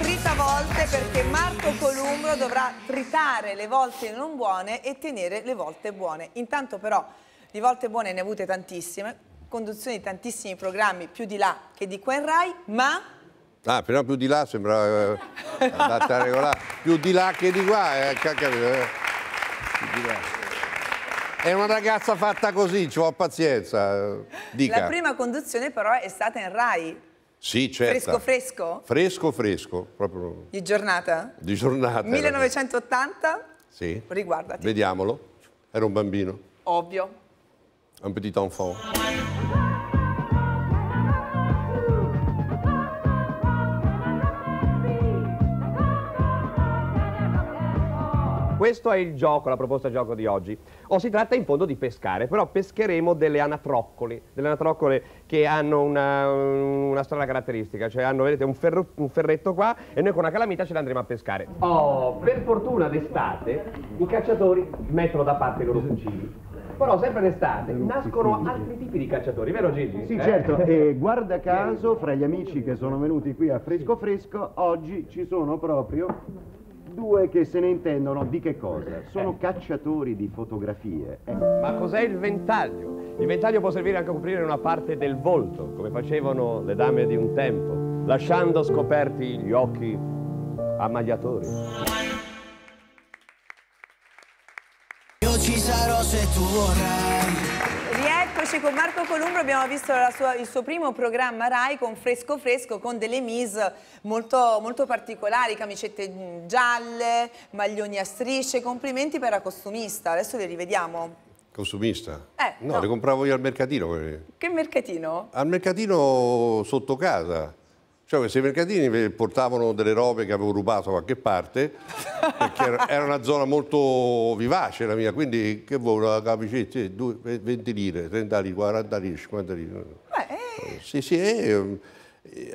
trita volte perché Marco Columbro dovrà tritare le volte non buone e tenere le volte buone. Intanto però di volte buone ne ha avute tantissime, conduzioni di tantissimi programmi più di là che di qua in Rai, ma... Ah, però più di là sembrava eh, andata a regolare. più di là che di qua, eh, capito? Eh. Più di là. È una ragazza fatta così, ci ho pazienza. Eh. Dica. La prima conduzione però è stata in Rai, sì, certo. Fresco fresco? Fresco fresco, proprio. Di giornata? Di giornata. 1980? Sì. Riguardati. Vediamolo. Era un bambino. Ovvio. Un petit enfant. questo è il gioco, la proposta gioco di oggi. O oh, si tratta in fondo di pescare, però pescheremo delle anatroccole, delle anatroccole che hanno una, una strana caratteristica, cioè hanno, vedete, un, ferro, un, ferretto qua e noi con una calamita ce l'andremo a pescare. Oh, per fortuna d'estate i cacciatori mettono da parte i loro fucili però sempre d'estate nascono altri tipi di cacciatori, vero Gigi? Sì, eh? certo, e eh. guarda caso fra gli amici che sono venuti qui a Fresco Fresco, oggi ci sono proprio due che se ne intendono di che cosa? Sono cacciatori di fotografie. Eh. Ma cos'è il ventaglio? Il ventaglio può servire anche a coprire una parte del volto, come facevano le dame di un tempo, lasciando scoperti gli occhi ammagliatori. Io ci sarò se tu vorrai. Eccoci con Marco Columbro, abbiamo visto sua, il suo primo programma RAI con Fresco Fresco, con delle mise molto, molto, particolari, camicette mm, gialle, maglioni a strisce, complimenti per la costumista, adesso le rivediamo. Costumista? Eh, no, no, le compravo io al mercatino. Che mercatino? Al mercatino sotto casa. Cioè questi mercatini portavano delle robe che avevo rubato da qualche parte, perché era una zona molto vivace la mia, quindi che vuoi una camicetta? 20 lire, 30 lire, 40 lire, 50 lire. Beh. Eh. Sì, sì, eh,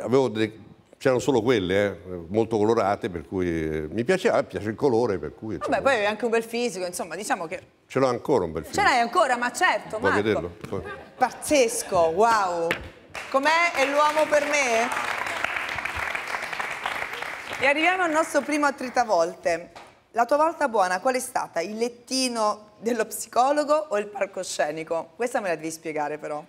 ehm, eh c'erano solo quelle, eh, molto colorate, per cui eh, mi piaceva, piace il colore, per cui... Vabbè, poi avevi anche un bel fisico, insomma, diciamo che... Ce l'ho ancora un bel fisico. Ce l'hai ancora, ma certo, Vuoi Marco. vederlo? Pazzesco, wow! Com'è? È l'uomo per me? E arriviamo al nostro primo a trita volte La tua volta buona qual è stata? Il lettino dello psicologo o il palcoscenico? Questa me la devi spiegare però.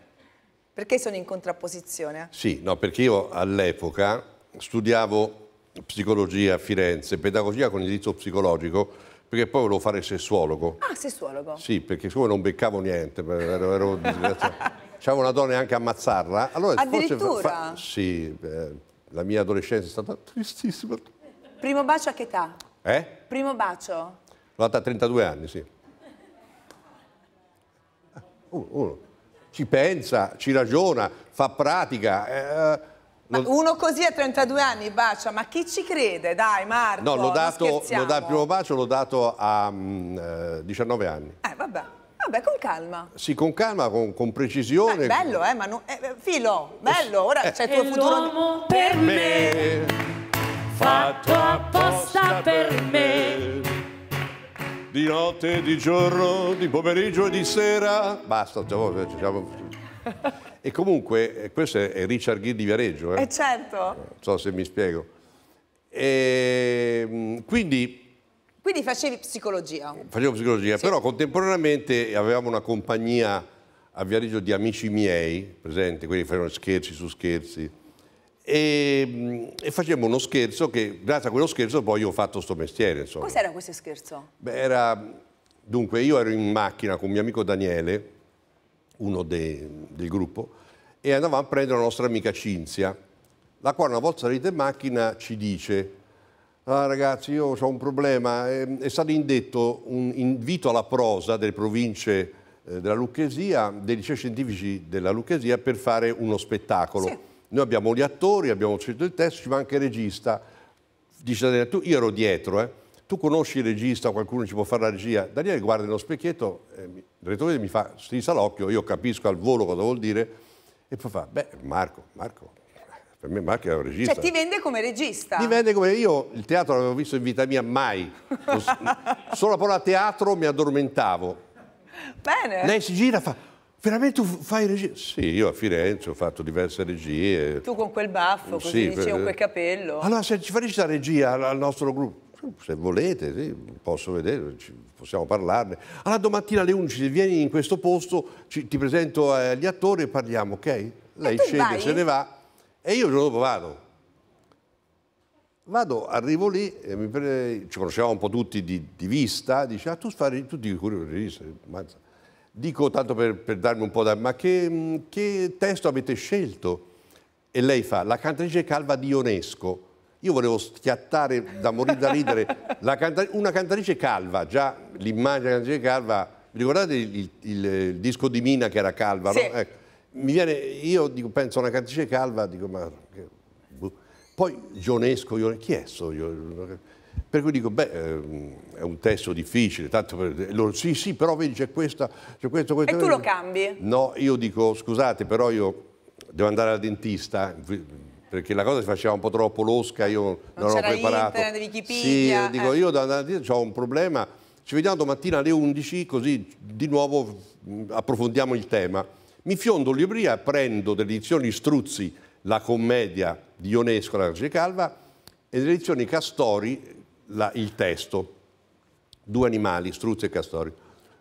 Perché sono in contrapposizione? Sì, no, perché io all'epoca studiavo psicologia a Firenze, pedagogia con indirizzo psicologico, perché poi volevo fare sessuologo. Ah, sessuologo? Sì, perché siccome non beccavo niente, ero, ero disgraziato. C'avevo una donna e anche ammazzarla. Allora, Addirittura? Forse fa, fa, sì, eh, la mia adolescenza è stata tristissima. Primo bacio a che età? Eh? Primo bacio? L'ho data a 32 anni, sì. Eh, uno, uno, ci pensa, ci ragiona, fa pratica. Eh, lo... Eh, uno così a 32 anni bacia, ma chi ci crede? Dai Marco, no, l'ho dato, l'ho dato il primo bacio l'ho dato a um, mm, 19 eh, anni. Eh, vabbè. Vabbè, con calma. Sì, con calma, con, con precisione. Beh, bello, eh, ma non... Eh, eh, filo, bello, ora eh. c'è il tuo futuro... per me, fatto apposta per me. Di notte, di giorno, di pomeriggio e di sera. Basta, siamo... siamo... E comunque, eh, questo è Richard Ghir di Viareggio. Eh? eh certo. Non so se mi spiego. E, ehm, quindi quindi facevi psicologia? Facevo psicologia, sì. però contemporaneamente avevamo una compagnia a Viareggio di amici miei, presente, quelli che facevano scherzi su scherzi, e, mm, e facevamo uno scherzo che, grazie a quello scherzo, poi io ho fatto sto mestiere. Insomma. Cos'era questo scherzo? Beh, era... Dunque, io ero in macchina con mio amico Daniele, uno de, del gruppo, e andavamo a prendere la nostra amica Cinzia, la quale una volta salita in macchina ci dice Ah, ragazzi, io ho un problema. È, ehm, è stato indetto un invito alla prosa delle province eh, della Lucchesia, dei licei scientifici della Lucchesia, per fare uno spettacolo. Sì. Noi abbiamo gli attori, abbiamo scelto il testo, ci manca il regista. Dice Daniele, tu, io ero dietro, eh. Tu conosci il regista, qualcuno ci può fare la regia? Daniele guarda nello specchietto, eh, mi, il rettore mi fa strizza l'occhio, io capisco al volo cosa vuol dire, e poi fa, beh, Marco, Marco, per me Marchi era un regista. Cioè ti vende come regista? Mi vende come... Io il teatro l'avevo visto in vita mia mai. Solo la parola teatro mi addormentavo. Bene. Lei si gira e fa... Veramente tu fai regia? Sì, io a Firenze ho fatto diverse regie. Tu con quel baffo, così sì, dici, per... quel capello. Allora se ci fai la regia al nostro gruppo, se volete, sì, posso vedere, possiamo parlarne. Allora domattina alle 11 vieni in questo posto, ci, ti presento agli eh, attori e parliamo, ok? Lei scende, vai? se ne va. E io il giorno dopo vado. Vado, arrivo lì, e mi prende, ci conoscevamo un po' tutti di, di vista, dice, ah tu fai, tu dici curio regista, mazza. Dico tanto per, per, darmi un po' da... ma che, mm, che testo avete scelto? E lei fa, la cantatrice calva di Ionesco. Io volevo schiattare da morire da ridere. Canta, una cantatrice calva, già l'immagine della cantatrice calva. Ricordate il, il, il, disco di Mina che era calva? Sì. No? Ecco mi viene, io dico, penso a una cantrice calva, dico, ma... buh. Poi Ionesco, Ione, chi è so? Io, per cui dico, beh, ehm, è un testo difficile, tanto per, loro, sì, sì, però vedi c'è questa, c'è questo, questo. E tu lo cambi? No, io dico, scusate, però io devo andare al dentista, perché la cosa si faceva un po' troppo losca, io non, non ero preparato. Internet, Wikipedia. Sì, dico, eh. io da andare ho un problema, ci vediamo domattina alle 11, così di nuovo approfondiamo il tema. Mi fiondo libreria, prendo delle edizioni Struzzi la commedia di Ionesco, la Vergine Calva, e delle edizioni Castori la, il testo. Due animali, Struzzi e Castori.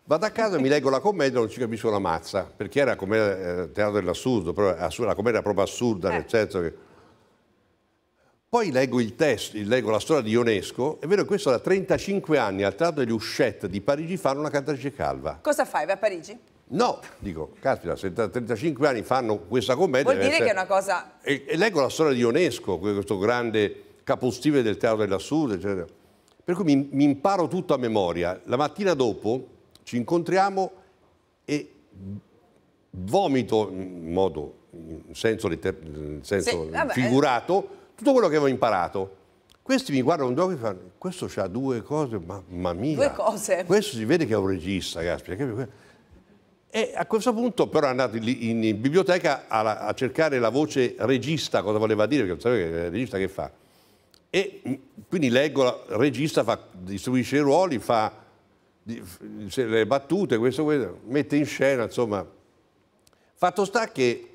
Vado a casa, mi leggo la commedia, non ci capisco una mazza, perché era commedia eh, teatro dell'assurdo, però assurda, la commedia era proprio assurda, eh. nel senso che... Poi leggo il testo, leggo la storia di Ionesco, è vero che questo da 35 anni al Teatro degli Uscette di Parigi fanno una cantatrice calva. Cosa fai? Vai a Parigi? No, dico, caspita, se 35 anni fanno questa commedia... Vuol dire essere... che è una cosa... E, e, leggo la storia di Ionesco, questo grande capostile del teatro dell'assurdo, eccetera. Per cui mi, mi, imparo tutto a memoria. La mattina dopo ci incontriamo e vomito, in modo, in senso, in senso sì, vabbè, figurato, tutto quello che avevo imparato. Questi mi guardano un gioco e fanno, questo ha due cose, mamma mia. Due cose. Questo si vede che è un regista, caspita. Che... E a questo punto però è andato in, in biblioteca a, a, cercare la voce regista, cosa voleva dire, perché non sapeva che regista che fa. E mm, quindi leggo, il regista fa, distribuisce i ruoli, fa di, le battute, questo, questo, mette in scena, insomma. Fatto sta che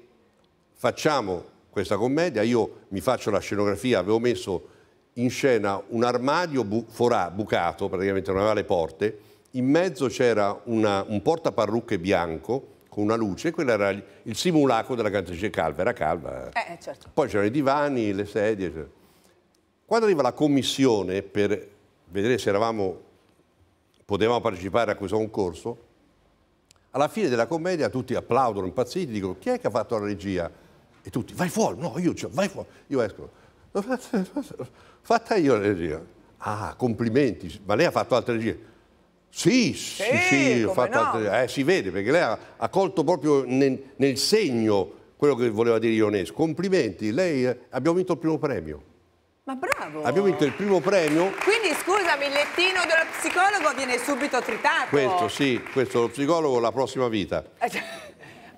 facciamo questa commedia, io mi faccio la scenografia, avevo messo in scena un armadio bu, forà, bucato, praticamente non aveva le porte, in mezzo c'era un portaparrucche bianco con una luce, quello era il simulacro della cantatrice calva, era calva. Eh, eh, certo. Poi c'erano i divani, le sedie. Eccetera. Cioè. Quando arriva la commissione per vedere se eravamo, potevamo partecipare a questo concorso, alla fine della commedia tutti applaudono impazziti, dicono chi è che ha fatto la regia? E tutti, vai fuori, no, io cioè, vai fuori, io esco. Fatta io la regia. Ah, complimenti, ma lei ha fatto altre regie. Sì, sì, eh, sì, sì fatta, no? eh, si vede perché lei ha, ha colto proprio nel, nel, segno quello che voleva dire Ionesco. Complimenti, lei eh, abbiamo vinto il primo premio. Ma bravo! Abbiamo vinto il primo premio. Quindi scusami, il lettino dello psicologo viene subito tritato. Questo sì, questo lo psicologo la prossima vita. Eh, cioè,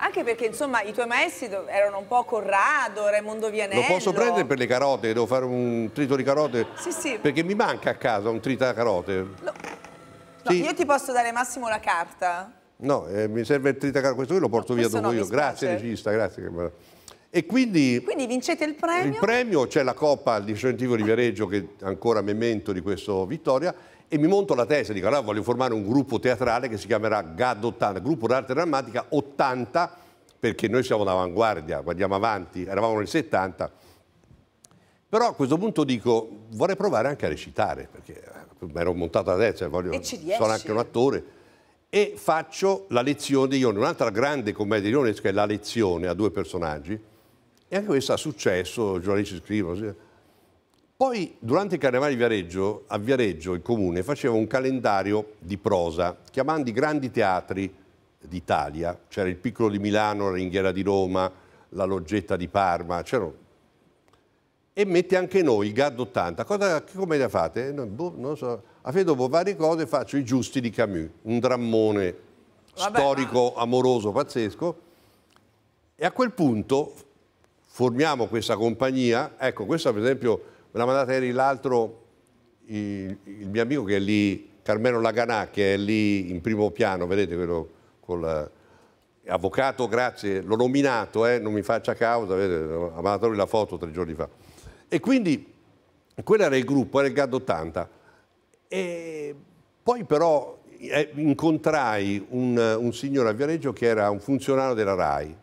anche perché insomma i tuoi maestri erano un po' Corrado, Raimondo Vianello. Lo posso prendere per le carote, devo fare un trito di carote? Sì, sì. Perché mi manca a casa un trita carote. Lo sì. Io ti posso dare Massimo la carta? No, eh, mi serve il tritacarta, questo io lo porto no, via dopo io. Grazie regista, grazie. E quindi, quindi vincete il premio? Il premio, c'è la Coppa al Centivo di Viareggio che è ancora memento di questa vittoria e mi monto la testa dico allora voglio formare un gruppo teatrale che si chiamerà GAD 80, Gruppo d'Arte Drammatica 80 perché noi siamo d'avanguardia, guardiamo avanti, eravamo nel 70 però a questo punto dico vorrei provare anche a recitare perché mi ero montato adesso, cioè voglio, sono anche un attore, e faccio la lezione di Ione, un'altra grande commedia di Ione che è La lezione a due personaggi, e anche questo ha successo, i giornalisti scrivono. Poi durante il carnevale di Viareggio, a Viareggio il comune faceva un calendario di prosa, chiamando i grandi teatri d'Italia, c'era il piccolo di Milano, la ringhiera di Roma, la loggetta di Parma, c'erano e mette anche noi il GAD 80. Cosa, come la fate? No, boh, non so. A fine dopo varie cose faccio i giusti di Camus, un drammone Vabbè, storico, ma... amoroso, pazzesco. E a quel punto formiamo questa compagnia. Ecco, questa per esempio me l'ha mandata ieri l'altro, il, il, mio amico che è lì, Carmelo Laganà, che è lì in primo piano, vedete quello col... Eh, avvocato, grazie, l'ho nominato, eh, non mi faccia causa, vedete, ha mandato lui la foto tre giorni fa e quindi quello era il gruppo, era il GAD 80. E poi però eh, incontrai un, un signore a Viareggio che era un funzionario della RAI,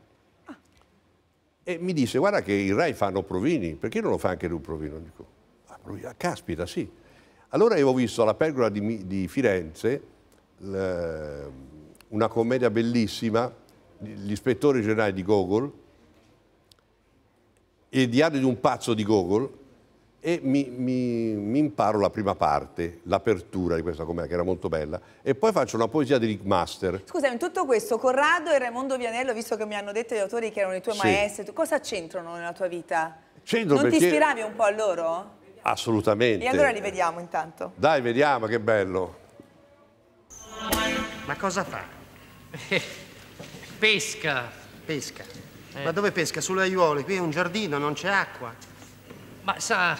e mi disse guarda che i Rai fanno provini, perché non lo fa anche lui provino? Dico, ah, ah, caspita, sì. Allora avevo visto alla Pergola di, di Firenze una commedia bellissima, l'ispettore generale di Gogol, il diario di un pazzo di Gogol e mi, mi, mi imparo la prima parte, l'apertura di questa com'è, che era molto bella e poi faccio una poesia di Rick Master. Scusa, in tutto questo Corrado e Raimondo Vianello, visto che mi hanno detto gli autori che erano i tuoi sì. maestri, tu, cosa c'entrano nella tua vita? C'entro non perché... ti ispiravi un po' a loro? Assolutamente. E allora li vediamo intanto. Dai, vediamo, che bello. Ma cosa fa? Pesca. Pesca. Eh. Ma dove pesca? Sulle aiuole. Qui è un giardino, non c'è acqua. Ma sa,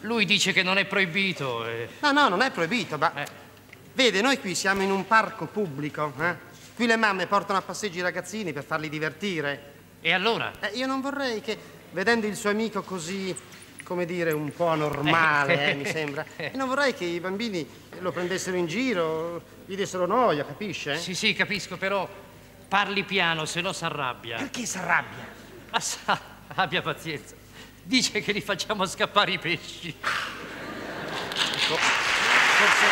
lui dice che non è proibito. E... Eh. No, no, non è proibito, ma... Eh. Vede, noi qui siamo in un parco pubblico, eh. Qui le mamme portano a passeggio i ragazzini per farli divertire. E allora? Eh, io non vorrei che, vedendo il suo amico così come dire, un po' normale, eh, mi sembra. E non vorrei che i bambini lo prendessero in giro, gli dessero noia, capisce? Sì, sì, capisco, però Parli piano, se no s'arrabbia. Perché s'arrabbia? Ah, sa, abbia pazienza. Dice che li facciamo scappare i pesci. ecco, forse...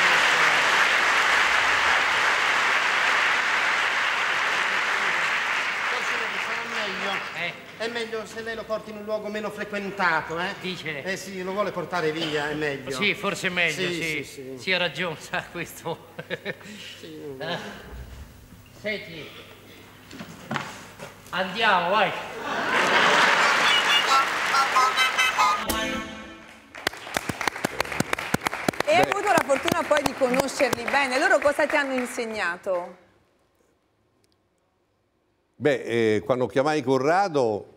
Eh. È meglio se lei lo porti in un luogo meno frequentato, eh? Dice. Eh sì, lo vuole portare via, è meglio. Sì, forse è meglio, sì. Sì, sì, sì. sì ha ragione, sa questo. sì, eh. Senti, Andiamo, vai. E hai avuto la fortuna poi di conoscerli bene. Loro cosa ti hanno insegnato? Beh, eh, quando chiamai Corrado,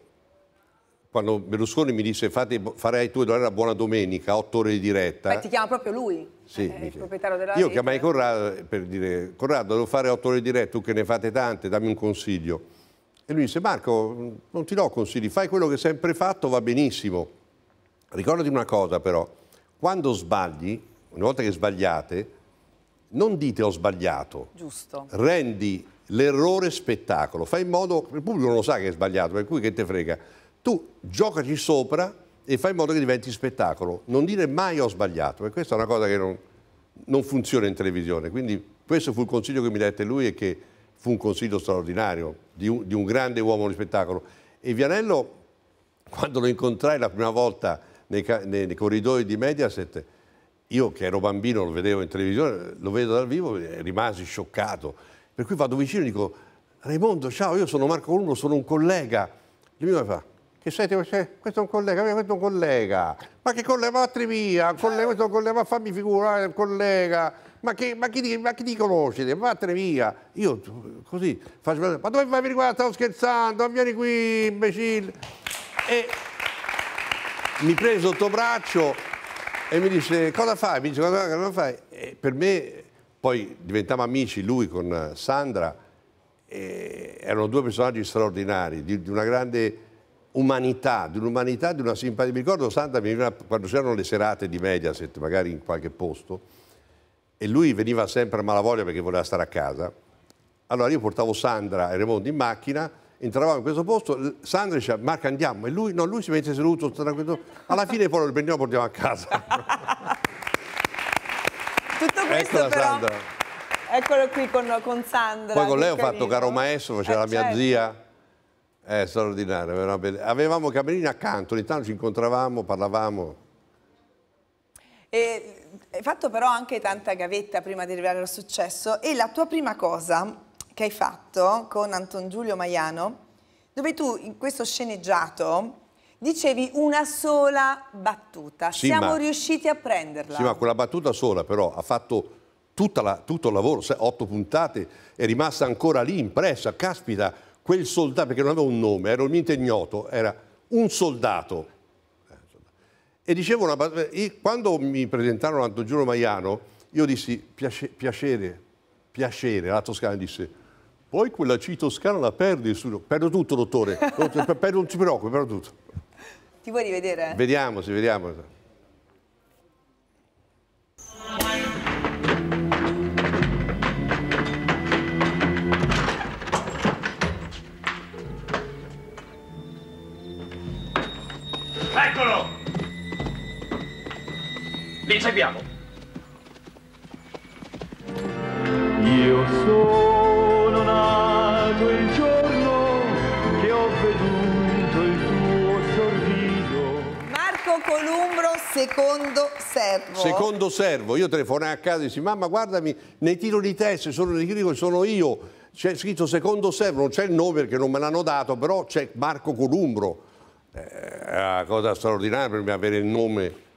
quando Berlusconi mi disse farei tu e allora buona domenica, otto ore di diretta. Beh, ti chiama proprio lui? sì, eh, il proprietario della Io chiamai Corrado per dire, Corrado devo fare otto ore di dirette, tu che ne fate tante, dammi un consiglio. E lui disse, Marco, non ti do consigli, fai quello che hai sempre fatto, va benissimo. Ricordati una cosa però, quando sbagli, una volta che sbagliate, non dite ho sbagliato. Giusto. Rendi l'errore spettacolo, fai in modo, il pubblico non lo sa che è sbagliato, per cui che te frega. Tu giocaci sopra e fai in modo che diventi spettacolo. Non dire mai ho sbagliato, perché questa è una cosa che non, non funziona in televisione. Quindi questo fu il consiglio che mi dette lui e che fu un consiglio straordinario di un, di un grande uomo di spettacolo. E Vianello, quando lo incontrai la prima volta nei, nei, nei corridoi di Mediaset, io che ero bambino lo vedevo in televisione, lo vedo dal vivo e rimasi scioccato. Per cui vado vicino e dico, Raimondo, ciao, io sono Marco Columno, sono un collega. Lui mi fa, che senti, questo è un collega, questo è un collega, ma che collega, va a Trevia, collega, questo è un collega, va a figurare un collega, ma, che, ma, chi, ma chi ti conosce, va a Trevia, io così faccio, ma dove vai, vieni qua, stavo scherzando, vieni qui, imbecille, e mi prese sotto braccio e mi dice, cosa fai, mi dice, cosa, cosa fai, e per me, poi diventiamo amici lui con Sandra, erano due personaggi straordinari, di, di una grande umanità, di un'umanità, di una simpatia. Mi ricordo Santa quando c'erano le serate di Mediaset, magari in qualche posto, e lui veniva sempre a malavoglia perché voleva stare a casa. Allora io portavo Sandra e Raimondo in macchina, entravamo in questo posto, Sandra diceva Marco andiamo, e lui, no, lui si mette seduto, alla fine poi lo prendiamo e lo portiamo a casa. Tutto questo Eccola però... Sandra. Eccolo qui con, con Sandra. Poi con lei ho carino. fatto caro maestro, faceva eh, la mia certo. zia è straordinario, veramente. avevamo Camerini accanto, ogni tanto ci incontravamo, parlavamo. E, hai fatto però anche tanta gavetta prima di arrivare al successo e la tua prima cosa che hai fatto con Anton Giulio Maiano, dove tu in questo sceneggiato dicevi una sola battuta, sì, siamo ma... riusciti a prenderla. Sì, ma quella battuta sola però ha fatto la, tutto il lavoro, otto puntate, è rimasta ancora lì impressa, caspita, quel soldato, perché non aveva un nome, era un mito ignoto, era un soldato. Eh, e dicevo una quando mi presentarono a Don Giulio Maiano, io dissi piacere, piacere, la Toscana disse poi quella C toscana la perdi, perdo tutto dottore, non ti preoccupi, perdo tutto. Ti vuoi rivedere? Vediamo, sì, vediamo. riceviamo. Io sono nato il giorno che ho veduto il tuo sorriso. Marco Columbro, secondo servo. Secondo servo. Io telefonai a casa e dissi, mamma guardami, nei tiro di testa sono, di sono io. C'è scritto secondo servo, non c'è il nome perché non me l'hanno dato, però c'è Marco Columbro. Eh, è una cosa straordinaria per me avere il nome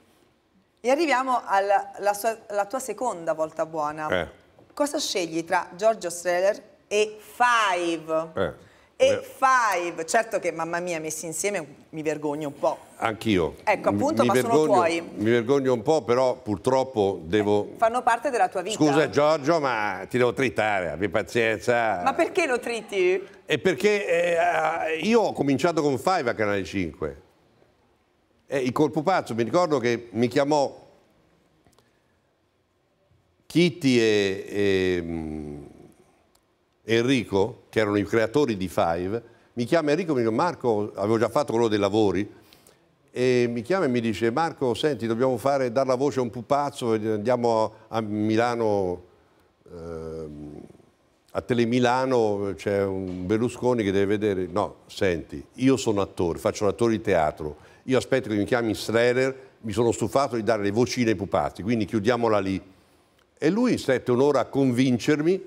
e arriviamo alla sua, tua seconda volta buona. Eh. Cosa scegli tra Giorgio Streller e Five? Eh. E Five, certo che mamma mia messi insieme mi vergogno un po'. Anch'io. Ecco appunto, mi ma vergogno, sono tuoi. Mi vergogno un po', però purtroppo devo... Eh, fanno parte della tua vita. Scusa Giorgio, ma ti devo tritare, abbi pazienza. Ma perché lo triti? È perché eh, io ho cominciato con Five a Canale 5 eh, il colpo pazzo, mi ricordo che mi chiamò Chitti e, e, mm, Enrico, che erano i creatori di Five, mi chiama Enrico, mi dice Marco, avevo già fatto quello dei lavori, e mi chiama e mi dice Marco, senti, dobbiamo fare, dar la voce a un pupazzo, andiamo a, Milano, eh, a Telemilano, c'è un Berlusconi che deve vedere, no, senti, io sono attore, faccio un attore di teatro, io aspetto che mi chiami Streller, mi sono stufato di dare le vocine ai pupazzi, quindi chiudiamola lì. E lui stette un'ora a convincermi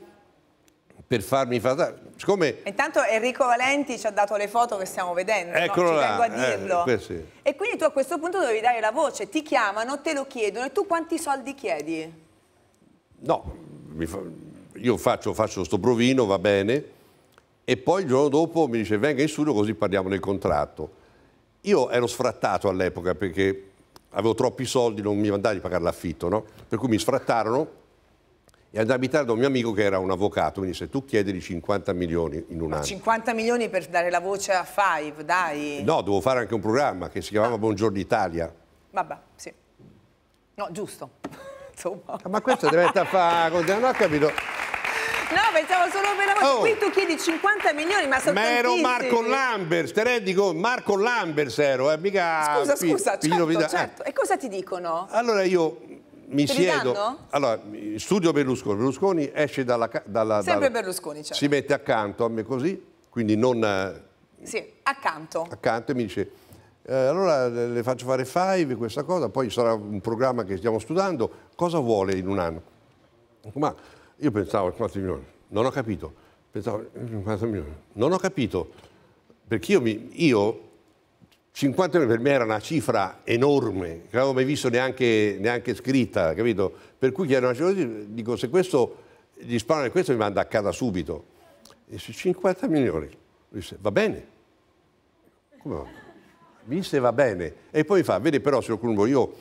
per farmi fare... Siccome... Intanto Enrico Valenti ci ha dato le foto che stiamo vedendo, Eccolo no? là, vengo a eh, dirlo. Eh, sì. E quindi tu a questo punto dovevi dare la voce, ti chiamano, te lo chiedono e tu quanti soldi chiedi? No, fa... io faccio, faccio sto provino, va bene, e poi il giorno dopo mi dice venga in studio così parliamo del contratto io ero sfrattato all'epoca perché avevo troppi soldi, non mi andava di pagare l'affitto, no? Per cui mi sfrattarono e andai a abitare da un mio amico che era un avvocato, mi disse tu chiedili 50 milioni in un anno. 50 milioni per dare la voce a Five, dai. No, devo fare anche un programma che si chiamava ah. Buongiorno Italia. Vabbè, sì. No, giusto. Insomma. Ma questo diventa fa... Non ho capito. No, pensavo solo per la voce. Oh. Qui tu chiedi 50 milioni, ma sono Ma ero Marco Lambers, te rendi conto? Marco Lambers ero, eh, mica... Scusa, scusa, certo, Pino... certo. Eh. Certo. E cosa ti dicono? Allora io mi Te siedo. Allora, studio Berlusconi. Berlusconi esce dalla, dalla Sempre dalla, Berlusconi, certo. Si mette accanto a me così, quindi non. Eh, sì, accanto. Accanto e mi dice. Eh, allora le faccio fare five questa cosa, poi sarà un programma che stiamo studiando. Cosa vuole in un anno? Ma io pensavo 4 milioni, non ho capito, pensavo 50 mm, milioni, non ho capito, perché io, mi, io 50 milioni per me era una cifra enorme, che non avevo mai visto neanche, neanche scritta, capito? Per cui chiedo una cifra cioè, così, dico se questo gli sparano e questo mi manda a casa subito. E dice 50 milioni. Disse, va bene. Come va? Vinse va bene. E poi mi fa, vedi però signor Colombo, io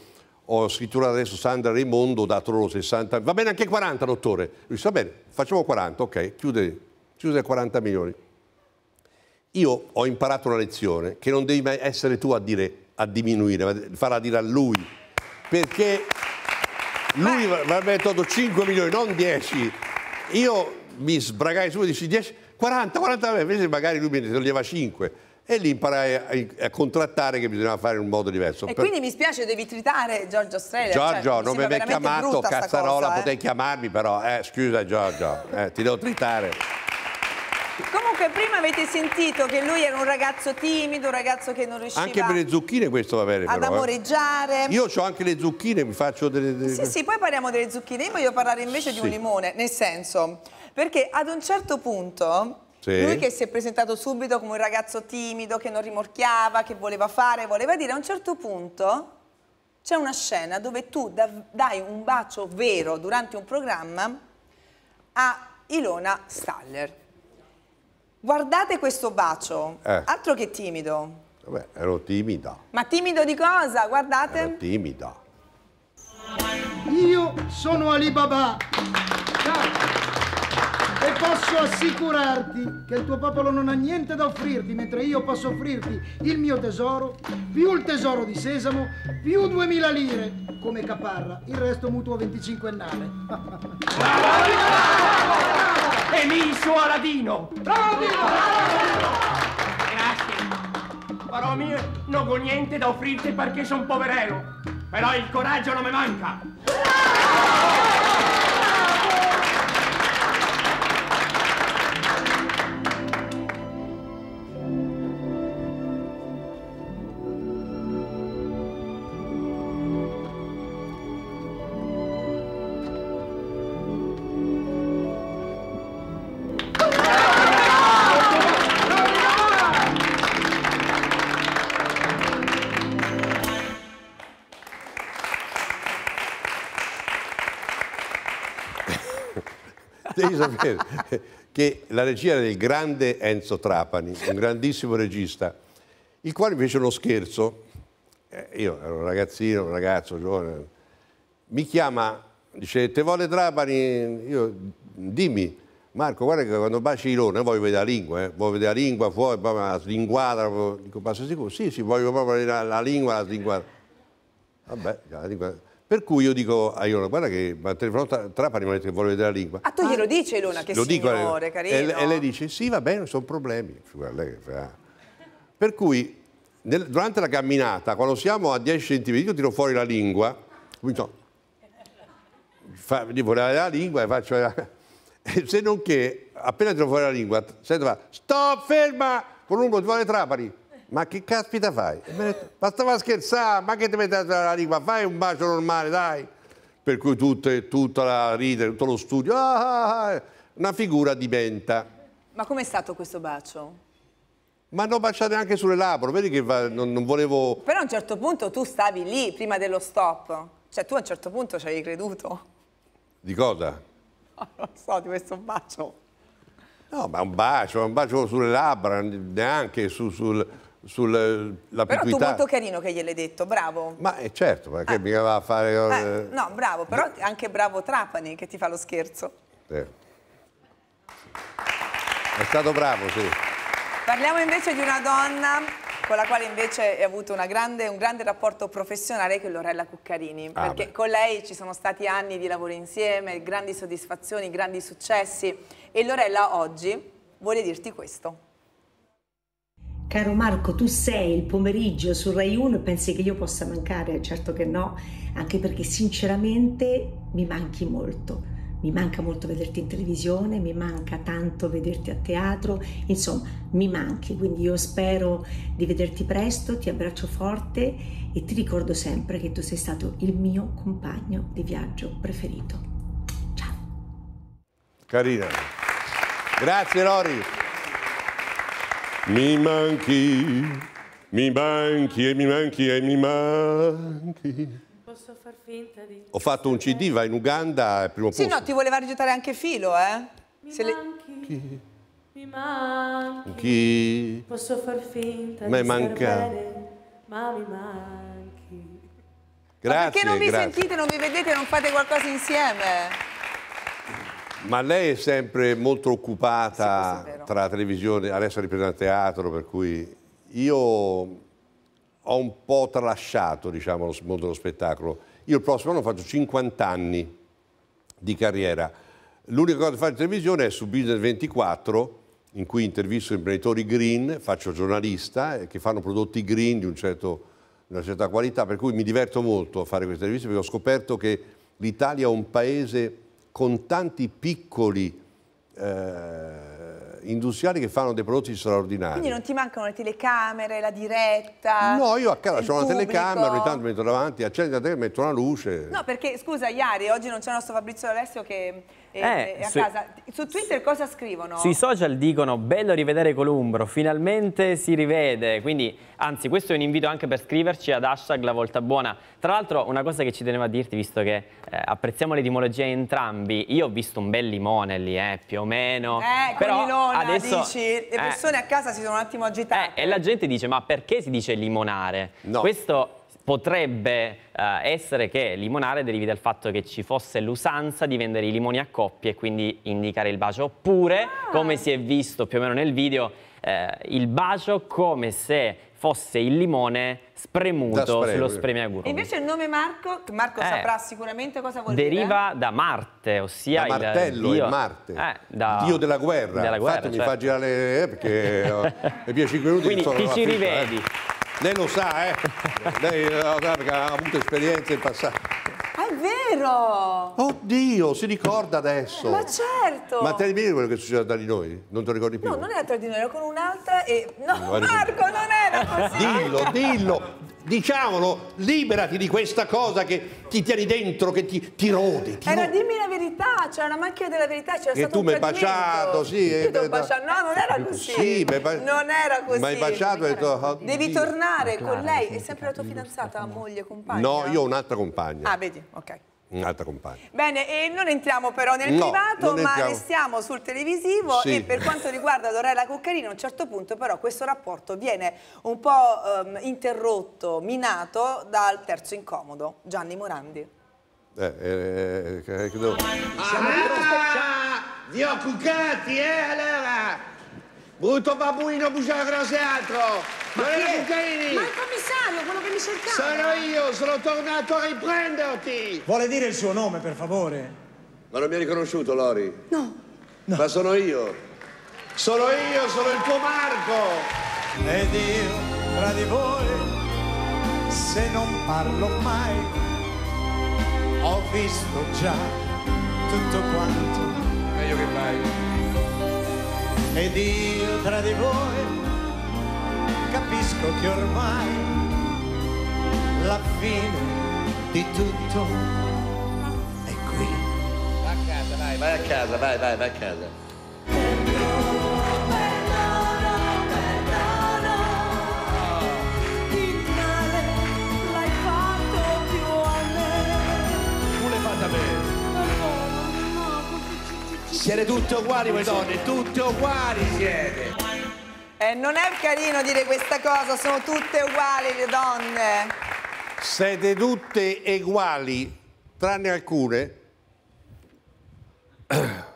ho scrittura adesso Sandra Raimondo, ho dato loro 60, va bene anche 40 dottore, lui dice va bene, facciamo 40, ok, chiude, chiude 40 milioni. Io ho imparato una lezione che non devi mai essere tu a dire a diminuire, ma farà dire a lui, perché lui mi ha detto 5 milioni, non 10, io mi sbragai su e dissi 10, 40, 40, invece magari lui mi toglieva 5 e lì imparai a, a contrattare che bisognava fare in un modo diverso. E per... quindi mi spiace, devi tritare Giorgio Strella. Cioè, Giorgio, cioè, non mi avevi chiamato, Cazzarola, cosa, eh. potevi chiamarmi però, eh, scusa Giorgio, eh, ti devo tritare. Comunque prima avete sentito che lui era un ragazzo timido, un ragazzo che non riusciva Anche per le zucchine questo va bene Ad però, eh. amoreggiare. Eh. Io ho anche le zucchine, mi faccio delle, delle... Sì, sì, poi parliamo delle zucchine. Io voglio parlare invece sì. di un limone, nel senso... Perché ad un certo punto sì. Lui che si è presentato subito come un ragazzo timido, che non rimorchiava, che voleva fare, voleva dire, a un certo punto c'è una scena dove tu dai un bacio vero durante un programma a Ilona Staller. Guardate questo bacio, eh. altro che timido. Vabbè, ero timida. Ma timido di cosa? Guardate. Ero timida. Io sono Alibaba. Ciao posso assicurarti che il tuo popolo non ha niente da offrirti, mentre io posso offrirti il mio tesoro, più il tesoro di Sesamo, più 2000 lire come caparra, il resto mutuo 25ennale. Emiso Aladino! Bravo! Grazie! Parò mio, non ho niente da offrirti perché sono poverello, però il coraggio non mi manca! voglio sapere che la regia era del grande Enzo Trapani, un grandissimo regista, il quale fece uno scherzo, eh, io ero un ragazzino, un ragazzo giovane, mi chiama, dice, te vuole Trapani? Io, dimmi, Marco, guarda che quando baci i loro, voglio vedere la lingua, eh, voglio vedere la lingua fuori, la slinguata, dico, ma sei sicuro? Sì, sì, voglio proprio la, la lingua, la slinguata. Vabbè, la lingua... Per cui io dico a Ilona, guarda che ma Trapani mi ha detto che vuole vedere la lingua. Ah, tu glielo dice dici Ilona che lo eh, signore, dico, carino. E, e, lei dice, sì va bene, sono problemi. Per cui nel, durante la camminata, quando siamo a 10 cm, io tiro fuori la lingua, comincio, fa, voleva la lingua e faccio... La... Se non che, appena tiro fuori la lingua, sento fa, stop, ferma, con un lungo di Trapani ma che caspita fai? Bastava scherzare, ma che ti metti la lingua? Fai un bacio normale, dai! Per cui tutte, tutta la ridere, tutto lo studio, ah, ah, ah eh. una figura diventa. Ma com'è stato questo bacio? Ma non baciate anche sulle labbra, vedi che va, non, non, volevo... Però a un certo punto tu stavi lì, prima dello stop. Cioè tu a un certo punto ci avevi creduto. Di cosa? Oh, non so, di questo bacio. No, ma un bacio, un bacio sulle labbra, neanche su, sul sull'apicuità. Eh, però tu molto carino che gliel'hai detto, bravo. Ma eh, certo, perché ah. a fare... Eh, ah, no, bravo, però anche bravo Trapani che ti fa lo scherzo. Sì. È stato bravo, sì. Parliamo invece di una donna con la quale invece hai avuto grande, un grande rapporto professionale che è Lorella Cuccarini, ah, perché beh. con lei ci sono stati anni di lavoro insieme, grandi soddisfazioni, grandi successi e Lorella oggi vuole dirti questo. Caro Marco, tu sei il pomeriggio su Rai 1 e pensi che io possa mancare? Certo che no, anche perché sinceramente mi manchi molto. Mi manca molto vederti in televisione, mi manca tanto vederti a teatro, insomma, mi manchi, quindi io spero di vederti presto, ti abbraccio forte e ti ricordo sempre che tu sei stato il mio compagno di viaggio preferito. Ciao. Carina. Grazie Lori. Mi manchi, mi manchi e mi manchi e mi manchi. Posso far finta di... Ho fatto un CD, va in Uganda, primo posto. Sì, no, ti voleva rigettare anche Filo, eh? Mi Se manchi, le... mi manchi. Chi? Posso far finta ma di manca. Bene, ma mi manchi. Grazie, ma perché non mi sentite, non mi vedete, non fate qualcosa insieme? Ma lei è sempre molto occupata sì, tra televisione, adesso riprende il teatro, per cui io ho un po' tralasciato diciamo, lo mondo dello spettacolo. Io il prossimo anno faccio 50 anni di carriera. L'unica cosa che faccio in televisione è su Business 24, in cui intervisto imprenditori green, faccio giornalista, eh, che fanno prodotti green di un certo, una certa qualità, per cui mi diverto molto a fare queste interviste, perché ho scoperto che l'Italia è un paese con tanti piccoli eh, industriali che fanno dei prodotti straordinari. Quindi non ti mancano le telecamere, la diretta? No, io a casa ho una telecamera, ogni tanto metto davanti, accendi la telecamera, metto una luce. No, perché scusa Iari, oggi non c'è il nostro Fabrizio Alessio che eh, a su, casa. Su Twitter cosa scrivono? Sui social dicono bello rivedere Columbro, finalmente si rivede, quindi anzi questo è un invito anche per scriverci ad hashtag la volta buona. Tra l'altro una cosa che ci tenevo a dirti, visto che eh, apprezziamo l'etimologia entrambi, io ho visto un bel limone lì, eh, più o meno. Eh, però Lona, adesso dici, le eh. persone a casa si sono un attimo agitate. Eh, e la gente dice ma perché si dice limonare? No. Questo potrebbe uh, essere che limonare derivi dal fatto che ci fosse l'usanza di vendere i limoni a coppie e quindi indicare il bacio, oppure, ah. come si è visto più o meno nel video, eh, il bacio come se fosse il limone spremuto sullo spremiaguro. Invece il nome Marco, Marco eh, saprà sicuramente cosa vuol deriva dire. Deriva da Marte, ossia da il martello dio, Marte, eh, da, dio della guerra. Della guerra Infatti cioè... mi fa girare eh, perché è via 5 minuti Quindi ti ci eh. rivedi. Lei lo sa, eh? Lei guarda, eh, ha avuto esperienze in passato. Ah, è vero! Oddio, si ricorda adesso. Ma certo! Ma te ricordi quello che succedeva tra di noi? Non te lo ricordi più? No, non era tra di noi, ero con un'altra e... No, Marco, non era così! Dillo, dillo! diciamolo, liberati di questa cosa che ti tieni dentro, che ti, ti rode. Ti era no. dimmi la verità, c'era una macchina della verità, c'era stato tu un E tu mi hai baciato, sì. Io eh, ti ho baciato, no, non era così. Sì, non era così. Mi hai baciato e ho detto... Oh, Devi tornare con lei, è sempre la tua fidanzata, moglie, compagna? No, io ho un'altra compagna. Ah, vedi, ok un'altra compagna. Bene, e non entriamo però nel no, privato, ma restiamo sul televisivo sì. e per quanto riguarda Dorella Cuccarini a un certo punto però questo rapporto viene un po' ehm, interrotto, minato dal terzo incomodo, Gianni Morandi. Eh, eh, eh credo... Ah, vi ho cuccati, eh, allora! Brutto babbuino bugiardo roseatro! Ma Lorena Bucaini! Ma il commissario, quello che mi cercava! Sono io, sono tornato a riprenderti! Vuole dire il suo nome, per favore? Ma non mi ha riconosciuto, Lori? No. no. Ma sono io. Sono io, sono il tuo Marco! Ed io, tra di voi, se non parlo mai, ho visto già tutto quanto. Meglio che mai ed io tra di voi capisco che ormai la fine di tutto è qui. Va a casa, vai, vai a casa, vai, vai, vai a casa. Siete tutte uguali voi donne, tutte uguali siete. Eh, non è carino dire questa cosa, sono tutte uguali le donne. Siete tutte uguali, tranne alcune. A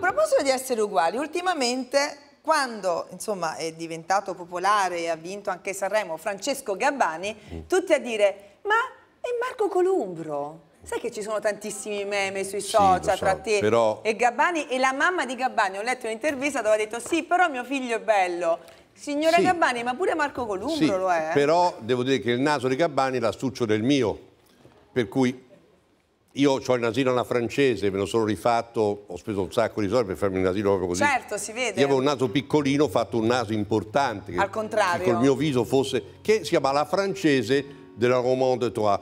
proposito di essere uguali, ultimamente quando insomma, è diventato popolare e ha vinto anche Sanremo Francesco Gabbani, mm. tutti a dire ma è Marco Columbro? Sai che ci sono tantissimi meme sui sì, social so, te però... e Gabbani e la mamma di Gabbani, ho letto un'intervista dove ha detto sì però mio figlio è bello. Signora sì, Gabbani, ma pure Marco Columbro sì, lo è. Però devo dire che il naso di Gabbani è l'astuccio del mio, per cui io ho il nasino alla francese, me lo sono rifatto, ho speso un sacco di soldi per farmi il nasino proprio così. Certo, si vede. Io avevo un naso piccolino, ho fatto un naso importante. Al contrario. Che col mio viso fosse, che si chiama la francese della Romande de Troyes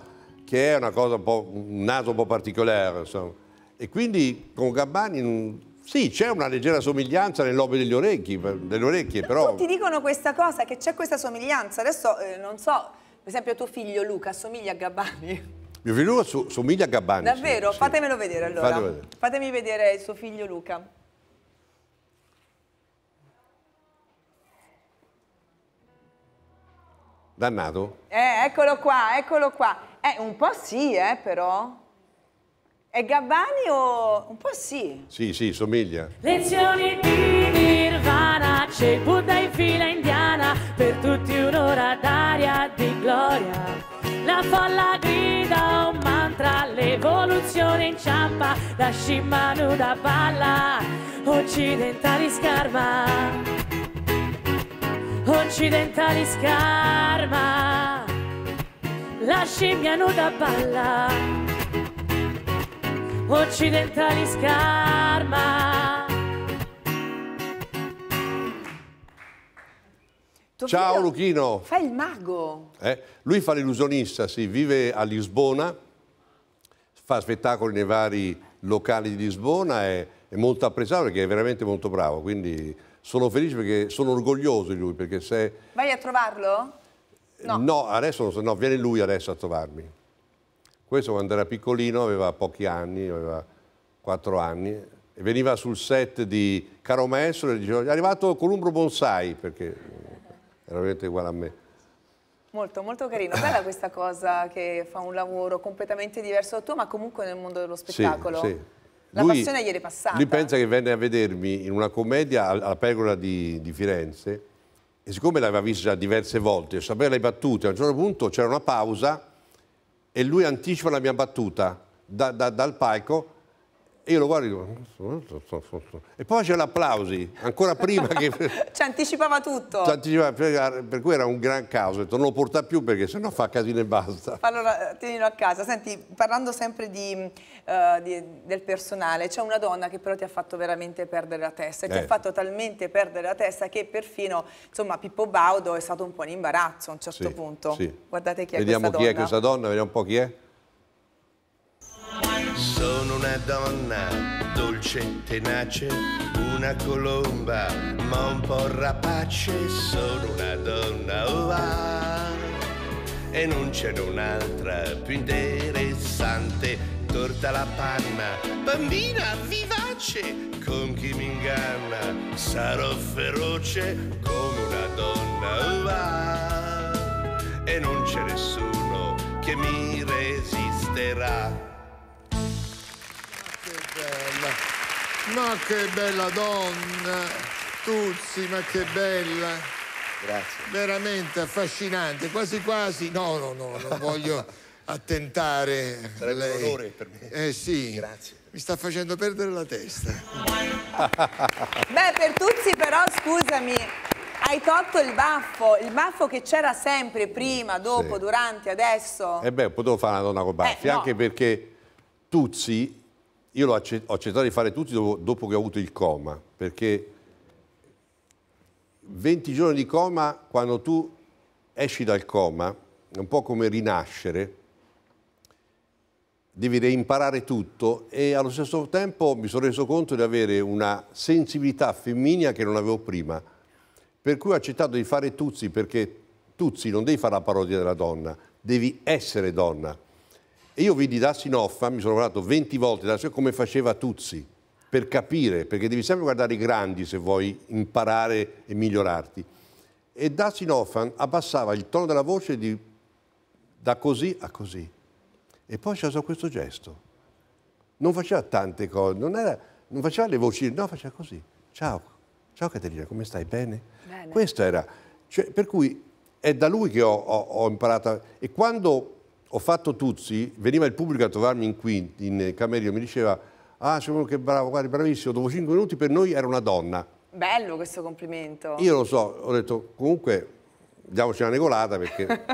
che è una cosa un po', un naso un po' particolare, insomma. E quindi con Gabbani mm, sì, c'è una leggera somiglianza nel lobe degli orecchi, delle orecchie, però... Tutti dicono questa cosa, che c'è questa somiglianza. Adesso, eh, non so, per esempio tuo figlio Luca somiglia a Gabbani. Mio figlio Luca somiglia a Gabbani. Davvero? Sì. Fatemelo vedere allora. Fate vedere. Fatemi vedere il suo figlio Luca. Dannato? Eh, eccolo qua, eccolo qua. Eh, un po' sì, eh, però. È Gabbani o... un po' sì. Sì, sì, somiglia. Lezioni di Nirvana, c'è Buddha in fila indiana, per tutti un'ora d'aria di gloria. La folla grida un mantra, l'evoluzione inciampa, la scimmia nuda balla, occidentali scarma. Occidentali scarma la scimmia nuda balla, occidentali scarma. Tuo Ciao Luchino. fai il mago. Eh? Lui fa l'illusionista, sì, vive a Lisbona, fa spettacoli nei vari locali di Lisbona, è, è molto apprezzato perché è veramente molto bravo, quindi sono felice perché sono orgoglioso di lui. Perché se... Vai a trovarlo? No. no, adesso non so, no, viene lui adesso a trovarmi. Questo quando era piccolino aveva pochi anni, aveva quattro anni, e veniva sul set di Caro Maestro e diceva è arrivato Columbro Bonsai, perché era veramente uguale a me. Molto, molto carino. Bella questa cosa che fa un lavoro completamente diverso da tuo, ma comunque nel mondo dello spettacolo. Sì, sì. La lui, passione gli è passata. Lui pensa che venne a vedermi in una commedia alla Pergola di, di Firenze, e siccome l'aveva vista diverse volte, sapeva le battute, a un certo punto c'era una pausa e lui anticipa la mia battuta da, da, dal palco e io lo guardo e poi c'è l'applausi, ancora prima che... Ci anticipava tutto. Ci anticipava, per cui era un gran caos, ho detto non lo porta più perché sennò fa casino e basta. Allora, eh, tienilo a casa. Senti, parlando sempre di, uh, di, del personale, c'è una donna che però ti ha fatto veramente perdere la testa, e ti ha eh. fatto talmente perdere la testa che perfino, insomma, Pippo Baudo è stato un po' in imbarazzo a un certo sì, punto. Sì. Guardate chi è vediamo questa donna. Vediamo chi è questa donna, vediamo un po' chi è. Sono una donna dolce, e tenace, una colomba, ma un po' rapace. Sono una donna ova e non c'è un'altra più interessante. Torta la panna, bambina vivace, con chi mi inganna sarò feroce come una donna ova. E non c'è nessuno che mi resisterà guarda. Ma che bella donna, Tuzzi, ma che bella. Grazie. Veramente affascinante, quasi quasi. No, no, no, non voglio attentare. Sarebbe lei. un onore per me. Eh sì. Grazie. Mi sta facendo perdere la testa. Beh, per Tuzzi però, scusami, hai tolto il baffo, il baffo che c'era sempre prima, dopo, sì. durante, adesso. E eh beh, potevo fare una donna con eh, baffi, eh, no. anche perché Tuzzi io ho accettato di fare tutti dopo che ho avuto il coma, perché 20 giorni di coma, quando tu esci dal coma, è un po' come rinascere, devi reimparare tutto e allo stesso tempo mi sono reso conto di avere una sensibilità femminile che non avevo prima, per cui ho accettato di fare Tuzzi perché Tuzzi non devi fare la parodia della donna, devi essere donna. E io vidi da Sinoffa, mi sono guardato 20 volte da Sinoffa, come faceva Tuzzi, per capire, perché devi sempre guardare i grandi se vuoi imparare e migliorarti. E da Sinofan abbassava il tono della voce di, da così a così. E poi c'era questo gesto. Non faceva tante cose, non, era, non faceva le voci, no, faceva così. Ciao, ciao Caterina, come stai? Bene? Bene. Questa era... Cioè, per cui è da lui che ho, ho, ho imparato. E quando ho fatto Tuzzi, veniva il pubblico a trovarmi in, quinti, in Camerio e mi diceva ah c'è uno che bravo, guarda, bravissimo, dopo cinque minuti per noi era una donna. Bello questo complimento. Io lo so, ho detto comunque diamoci una regolata perché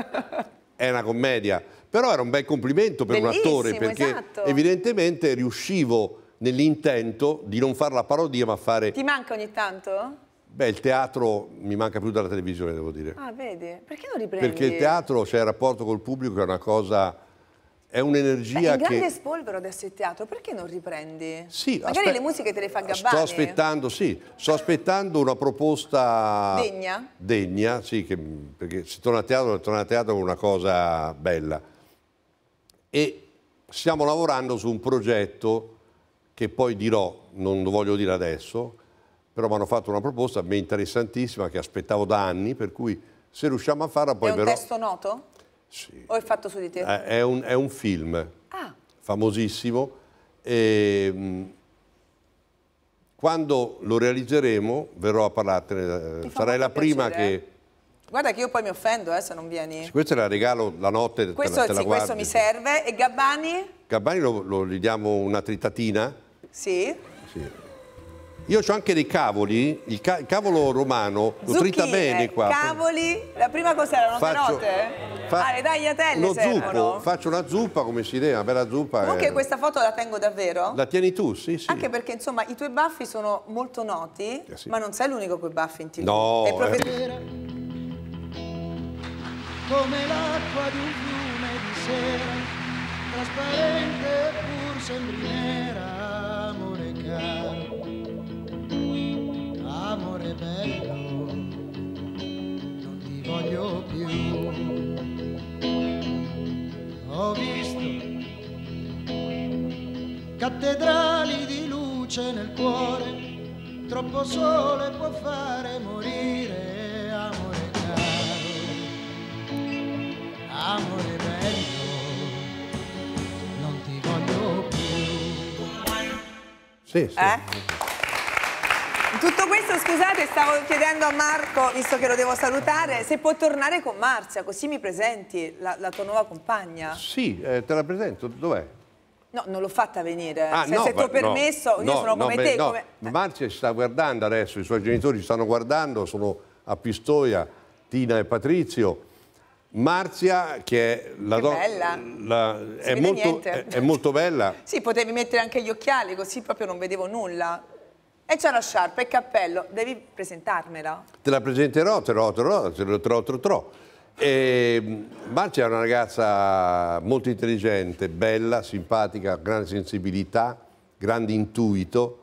è una commedia, però era un bel complimento per Bellissimo, un attore perché esatto. evidentemente riuscivo nell'intento di non fare la parodia ma fare... Ti manca ogni tanto? Beh, il teatro mi manca più dalla televisione, devo dire. Ah, vedi? Perché non riprendi? Perché il teatro, cioè, il rapporto col pubblico, è una cosa... È un'energia che... È grande spolvero adesso il teatro, perché non riprendi? Sì, Magari aspe... le musiche te le fa gabbare. Sto aspettando, sì, sto aspettando una proposta... Degna? Degna, sì, che... perché se torna a teatro, torna a teatro con una cosa bella. E stiamo lavorando su un progetto che poi dirò, non lo voglio dire adesso, però mi hanno fatto una proposta interessantissima che aspettavo da anni, per cui se riusciamo a farla poi... È un però... testo noto? Sì. O è fatto su di te? È un, è un film ah. famosissimo. E, ehm, quando lo realizzeremo verrò a parlartene, eh, sarai la piacere, prima eh. che... Guarda che io poi mi offendo eh, se non vieni. Sì, questa la regalo la notte, questo, te la, te sì, la questo mi serve. E Gabbani? Gabbani lo, lo, gli diamo una tritatina? Sì. sì. Io ho anche dei cavoli, il, ca cavolo romano, lo trita eh, bene qua. cavoli, la prima cosa erano faccio, carote? Fa ah, le tagliatelle lo zuppo, Faccio una zuppa come si deve, una bella zuppa. Comunque eh. questa foto la tengo davvero? La tieni tu, sì, sì. Anche perché insomma i tuoi baffi sono molto noti, eh sì. ma non sei l'unico con i baffi in tv. No! È proprio... eh. Come l'acqua di un fiume di sera, trasparente pur sembri nera, amore caro amore bello, non ti voglio più. Ho visto cattedrali di luce nel cuore, troppo sole può fare morire, amore caro, amore bello. non ti voglio più. Sì, sì. Eh? Tutto questo, scusate, stavo chiedendo a Marco, visto che lo devo salutare, se può tornare con Marzia, così mi presenti la, la tua nuova compagna. Sì, eh, te la presento, dov'è? No, non l'ho fatta venire. Ah, se cioè, no, se ti ho permesso, no, io sono no, come beh, te. No. Come... Marzia sta guardando adesso, i suoi genitori ci stanno guardando, sono a Pistoia, Tina e Patrizio. Marzia, che è la donna. È, è, molto bella. Sì, potevi mettere anche gli occhiali, così proprio non vedevo nulla. E c'è una sciarpa e cappello, devi presentarmela. Te la presenterò, te lo troverò, te lo troverò, tro, tro. E ehm, Marcia è una ragazza molto intelligente, bella, simpatica, grande sensibilità, grande intuito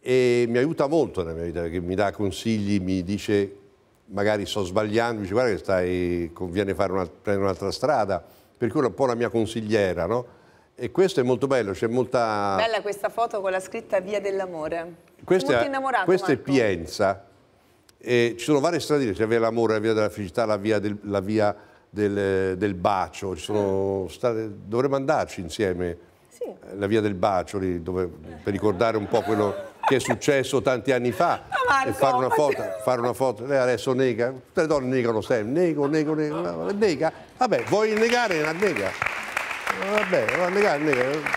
e mi aiuta molto nella mia vita perché mi dà consigli, mi dice magari sto sbagliando, mi dice guarda che stai, conviene fare una, prendere un'altra strada, per cui è un po' la mia consigliera, no? E questo è molto bello, c'è molta... Bella questa foto con la scritta Via dell'Amore. Questa, molto innamorato, Questa è Pienza. E ci sono varie strade, c'è Via dell'Amore, la Via della Felicità, la Via del, la via del, del Bacio. Ah. Strade, dovremmo andarci insieme. Sì. La Via del Bacio, lì, dove, per ricordare un po' quello che è successo tanti anni fa Marco, e fare una foto, fare una foto, lei adesso nega, tutte le donne negano sempre, nego, nego, nego, nega, vabbè, vuoi negare, la nega. Eh, vabbè, guarda, guarda,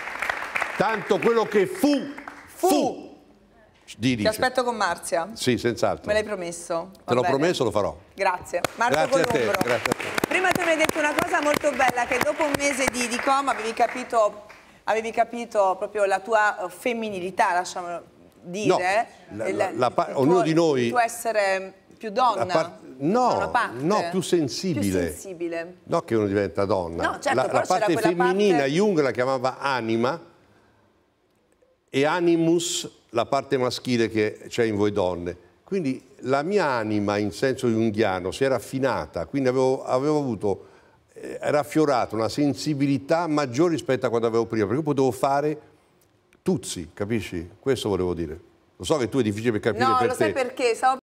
tanto quello che fu, fu. fu. Ti aspetto con Marzia. Sì, senz'altro. Me l'hai promesso. Te l'ho promesso, lo farò. Grazie. Marco grazie Columbro. A te, grazie a te. Prima tu mi hai detto una cosa molto bella, che dopo un mese di, di coma avevi capito, avevi capito proprio la tua eh, femminilità, lasciamolo dire. No, la, la, la, ognuno tuo, di noi... Il tuo essere più donna? Par... no, no, più sensibile. più sensibile. No che uno diventa donna. No, certo, la, la parte femminina, parte... Jung la chiamava anima e animus la parte maschile che c'è in voi donne. Quindi la mia anima, in senso junghiano, si era affinata, quindi avevo, avevo avuto eh, era affiorata una sensibilità maggiore rispetto a quando avevo prima, perché io potevo fare tuzzi, capisci? Questo volevo dire. Lo so che tu è difficile per capire no, per te. No, lo sai perché, stavo